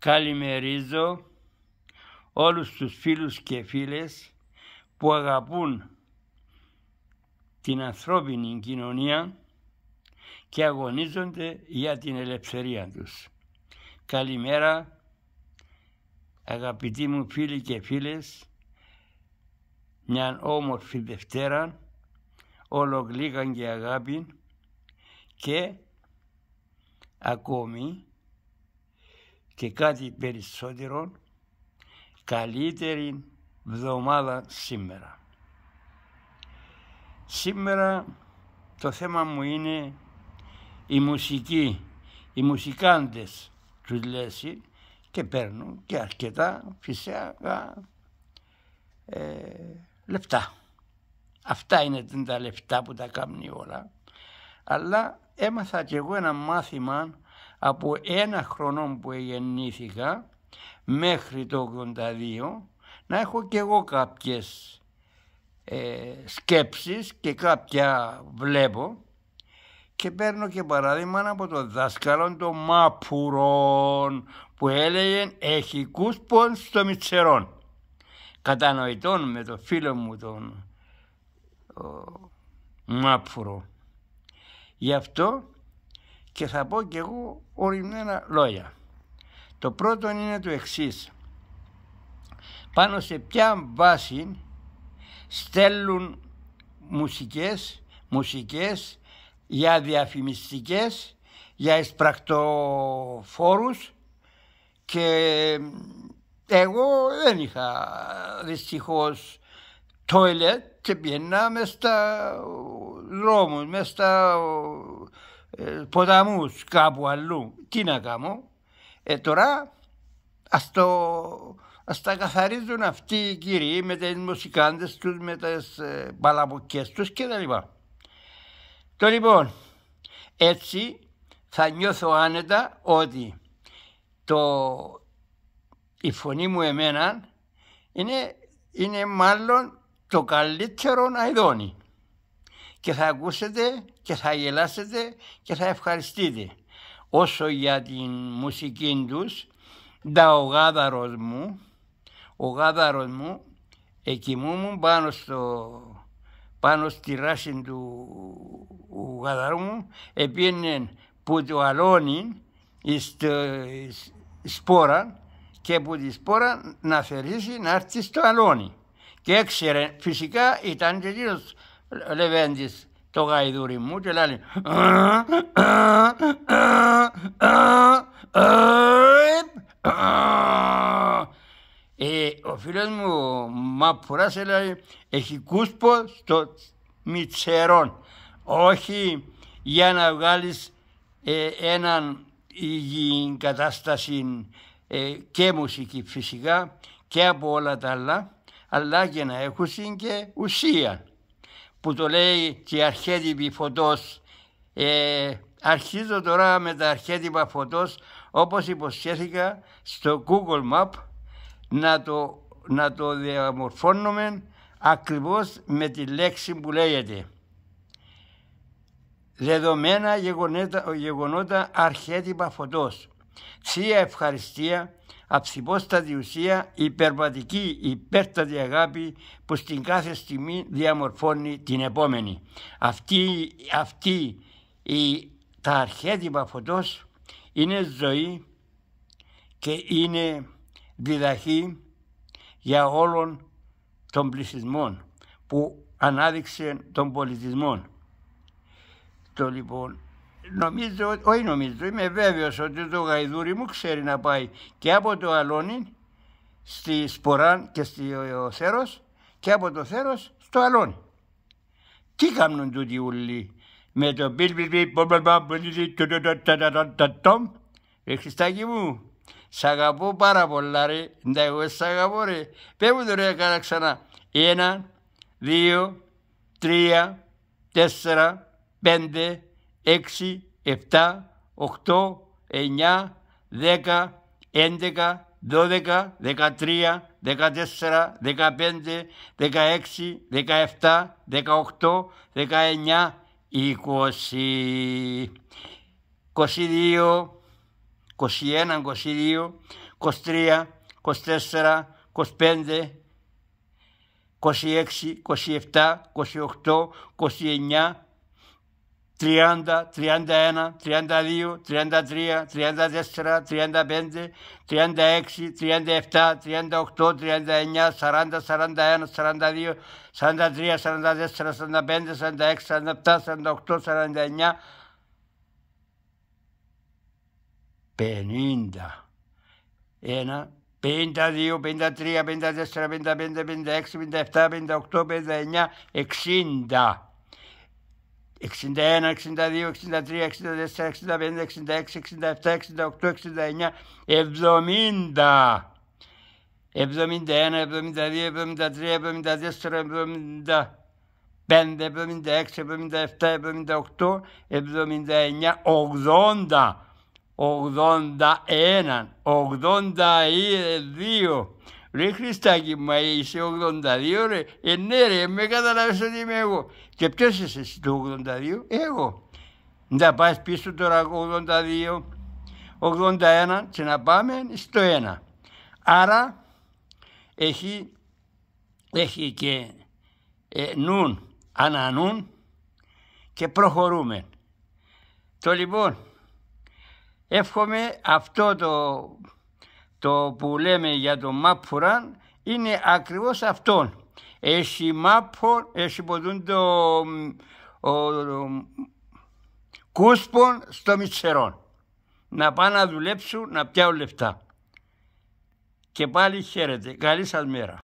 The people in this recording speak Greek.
Καλημερίζω όλους τους φίλους και φίλες που αγαπούν την ανθρώπινη κοινωνία και αγωνίζονται για την ελευθερία τους. Καλημέρα αγαπητοί μου φίλοι και φίλες, μια όμορφη Δευτέρα, όλο και αγάπη και ακόμη και κάτι περισσότερο καλύτερη βδομάδα σήμερα. Σήμερα το θέμα μου είναι η μουσική, οι μουσικάντες τους λέσει και παίρνουν και αρκετά φυσικά ε, λεπτά. Αυτά είναι τα λεφτά που τα κάνουν όλα. Αλλά έμαθα και εγώ ένα μάθημα από ένα χρονό που γεννήθηκα μέχρι το 82 να έχω και εγώ κάποιες ε, σκέψεις και κάποια βλέπω και παίρνω και παράδειγμα από το δάσκαλο των Μαπουρών που έλεγε έχει κούσπον στο Μιτσερόν. Κατανοητόν με το φίλο μου τον ο, Μάπουρο. Γι' αυτό και θα πω κι εγώ ορισμένα λόγια. Το πρώτο είναι το εξής. Πάνω σε ποια βάση στέλνουν μουσικές, μουσικές για διαφημιστικές, για εσπρακτοφόρους και εγώ δεν είχα δυστυχώς τόιλετ και πιένα στα δρόμους, μέσα στα ε, ποταμούς κάπου αλλού. Τι να κάνω. Ε, τώρα ας, το, ας τα καθαρίζουν αυτοί οι κύριοι με τις μουσικάντες τους, με τις ε, τους και τα Το λοιπόν, έτσι θα νιώθω άνετα ότι το, η φωνή μου εμένα είναι, είναι μάλλον το καλύτερο να ειδώνει και θα ακούσετε και θα γελάσετε και θα ευχαριστείτε. Όσο για την μουσική τους, τα ο γάδαρος μου, ο γάδαρος μου εκοιμούμουν πάνω, στο, πάνω στη ράση του γαδαρού μου, επίνε που το αλώνει στη σπόρα και που τη σπόρα να θερήσει να έρθει στο αλώνει. Και έξερε φυσικά ήταν τελείως Λεβέντης το γαϊδούρι μου και λέει ο φίλος μου Μαπουράς λέει έχει κούσπο στο μητσερόν όχι για να βγάλεις ε, έναν υγιή κατάσταση ε, και μουσική φυσικά και από όλα τα άλλα αλλά και να έχουν και ουσία που το λέει και αρχέτυπη φωτός. Ε, αρχίζω τώρα με τα αρχέτυπα φωτός όπως υποσχέθηκα στο Google Map να το, να το διαμορφώνουμε ακριβώς με τη λέξη που λέγεται. Δεδομένα γεγονότα, γεγονότα αρχέτυπα φωτός. Θεία ευχαριστία αψιπόστατη ουσία, υπερβατική υπέρτατη αγάπη που στην κάθε στιγμή διαμορφώνει την επόμενη. Αυτή, αυτή η, τα αρχέτυπα φωτός είναι ζωή και είναι διδαχή για όλων των πληθυσμών που ανάδειξε τον πολιτισμό. Το λοιπόν νομίζω, όχι νομίζω, είμαι βέβαιος ότι το γαϊδούρι μου ξέρει να πάει και από το αλόνι στη Σποράν και στη Θέρος και από το Θέρος στο αλόνι. Τι κάνουν τούτοι ούλοι με το μπιλ μπιλ μπιλ Ρε Χριστάκη μου, σ' αγαπώ πάρα πολλά ρε, εντά ναι, εγώ σ' αγαπώ ρε. Πες μου το ρε καλά ξανά. Ένα, δύο, τρία, τέσσερα, πέντε, 6, 7, 8, 9, 10, 11, 12, 13, 14, 15, 16, 17, 18, 19, 20, 22, 21, 22, 23, 24, 25, 26, 27, 28, 29, 30, 31, 32, 33, 34, 35, 36, 37, 38, 39, 40, 41, 42, 43, 44, 45, 46, 47, 48, 49, 50. Ένα, 52, 53, 54, 55, 56, 57, 58, 59, 60. 61, 62, 63, 64, 65, 66, 67, 68, 69, 70. 71, 72, 73, 74, 75, 76, 77, 78, 79, 80, 81, 82, Ρε Χριστάκη, μα είσαι 82 ρε. Ε, ναι ρε, με καταλάβεις ότι είμαι εγώ. Και ποιος είσαι εσύ το 82, εγώ. Να πας πίσω τώρα 82, 81 και να πάμε στο 1. Άρα έχει, έχει και ε, νουν, ανανούν και προχωρούμε. Το λοιπόν, εύχομαι αυτό το το που λέμε για τον Μάπφουραν είναι ακριβώς αυτόν. Έχει Μάπφουρ, έχει ποτούν το κούσπον στο Μητσερόν. Να πάνε να δουλέψουν, να πιάω λεφτά. Και πάλι χαίρετε. Καλή σας μέρα.